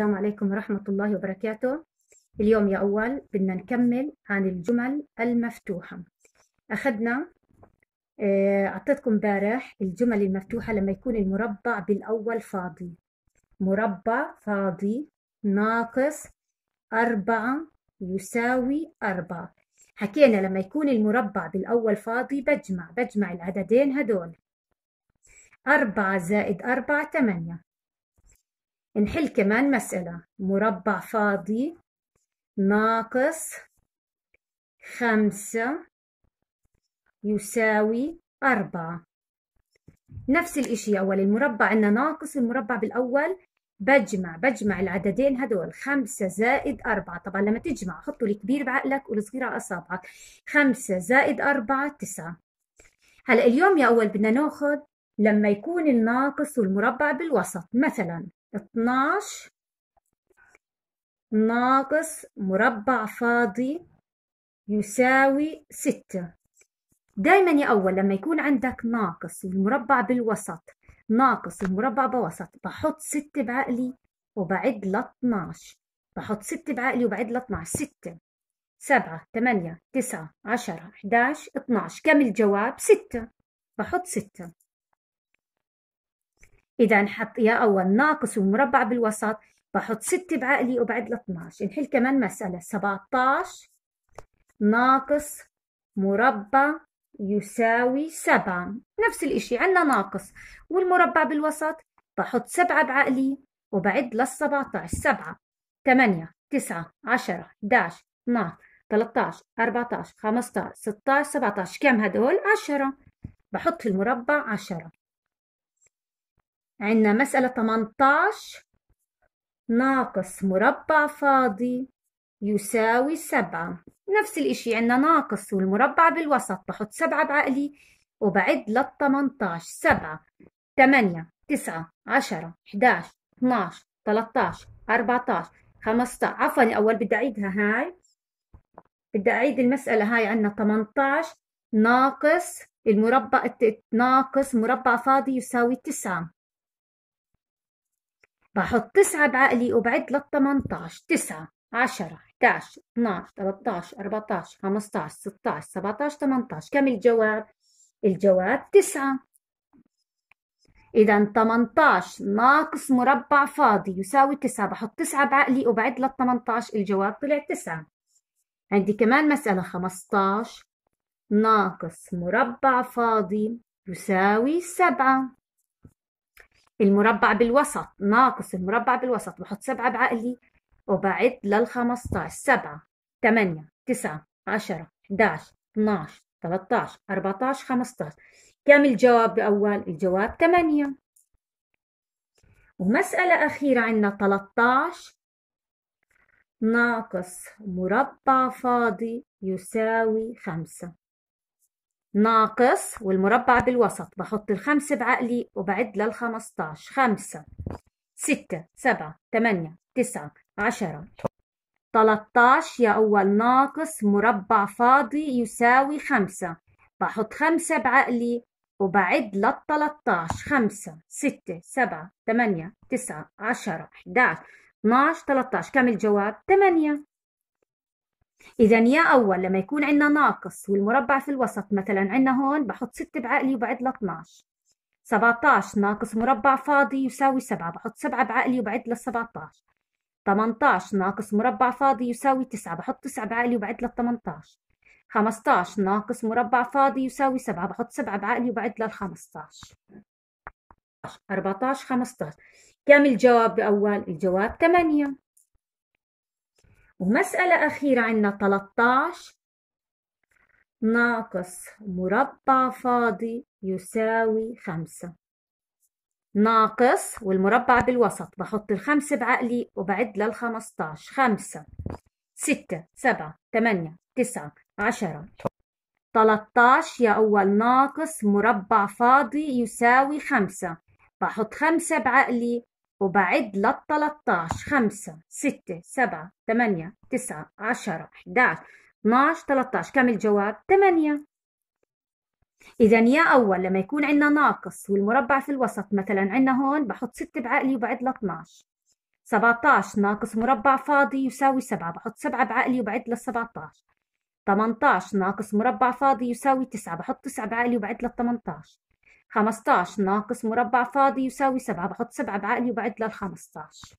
السلام عليكم ورحمة الله وبركاته اليوم يا أول بدنا نكمل عن الجمل المفتوحة أخذنا آه، أعطيتكم بارح الجمل المفتوحة لما يكون المربع بالأول فاضي مربع فاضي ناقص أربعة يساوي أربعة حكينا لما يكون المربع بالأول فاضي بجمع بجمع العددين هدول أربعة زائد أربعة ثمانية نحل كمان مسألة مربع فاضي ناقص خمسة يساوي أربعة نفس الإشي أول المربع عندنا ناقص المربع بالأول بجمع بجمع العددين هدول خمسة زائد أربعة طبعا لما تجمع حطوا الكبير بعقلك والصغير على أصابعك خمسة زائد أربعة تسعة هلا اليوم يا أول بدنا ناخد لما يكون الناقص والمربع بالوسط مثلا 12 ناقص مربع فاضي يساوي ستة دايما يا أول لما يكون عندك ناقص والمربع بالوسط ناقص المربع بوسط بحط 6 بعقلي وبعد ل 12 بحط 6 بعقلي وبعد ل 12 ستة سبعة تمانية تسعة عشرة 11 12 كم الجواب ستة بحط ستة إذا حط يا أول ناقص ومربع بالوسط بحط 6 بعقلي وبعد ل 12 نحل كمان مسألة 17 ناقص مربع يساوي 7 نفس الإشي عندنا ناقص والمربع بالوسط بحط 7 بعقلي وبعد لل 17 7 8 9 10 11 12 13 14 15 16 17 كم هدول 10 بحط في المربع 10 عندنا مسألة 18 ناقص مربع فاضي يساوي سبعة نفس الإشي عندنا ناقص والمربع بالوسط بحط سبعة بعقلي وبعد للتمنتاش سبعة تمانية تسعة عشرة حداش اتناش تلاتاش أربعتاش خمستاش عفوا أول بدي أعيدها هاي بدي أعيد المسألة هاي عندنا تمنتاش ناقص المربع ناقص مربع فاضي يساوي تسعة بحط تسعة بعقلي وبعد لل 18 9 10 11 12 13 14 15 16 17 18 كم الجواب؟ الجواب 9 إذا 18 ناقص مربع فاضي يساوي 9 بحط 9 بعقلي وبعد لل 18 الجواب طلع 9 عندي كمان مسألة 15 ناقص مربع فاضي يساوي 7 المربع بالوسط ناقص المربع بالوسط بحط سبعة بعقلي وبعد لل 15 سبعة تمانية تسعة عشرة 11 12 13 14 15 كم الجواب بأول؟ الجواب 8 ومسألة أخيرة عندنا 13 ناقص مربع فاضي يساوي 5 ناقص والمربع بالوسط بحط الخمسة بعقلي وبعد للخمستاش خمسة ستة سبعة تمانية تسعة عشرة تلتاش يا أول ناقص مربع فاضي يساوي خمسة بحط خمسة بعقلي وبعد للتلتاش خمسة ستة سبعة تمانية تسعة عشرة 11 12 13 كم الجواب؟ 8 إذا يا أول لما يكون عندنا ناقص والمربع في الوسط مثلا عندنا هون بحط 6 بعقلي وبعد ل 12 17 ناقص مربع فاضي يساوي 7 بحط 7 بعقلي وبعد ل 17 18 ناقص مربع فاضي يساوي 9 بحط 9 بعقلي وبعد ل 18 15 ناقص مربع فاضي يساوي 7 بحط 7 بعقلي وبعد لل 15 14 15 كم الجواب بأول؟ الجواب 8 ومسألة أخيرة عنا 13 ناقص مربع فاضي يساوي خمسة ناقص والمربع بالوسط بحط الخمسة بعقلي وبعد 15 خمسة ستة سبعة تمانية تسعة عشرة تلاتاش يا أول ناقص مربع فاضي يساوي خمسة بحط خمسة بعقلي وبعد 13 5 6 7 8 9 10 11 12 13 كم الجواب؟ 8 إذا يا أول لما يكون عندنا ناقص والمربع في الوسط مثلا عندنا هون بحط 6 بعقلي وبعد ل 12 17 ناقص مربع فاضي يساوي 7 بحط 7 بعقلي وبعد ل 17 18 ناقص مربع فاضي يساوي 9 بحط 9 بعقلي وبعد ل 18 خمستاش ناقص مربع فاضي يساوي سبعة بحط سبعة بعقلي وبعد للخمستاش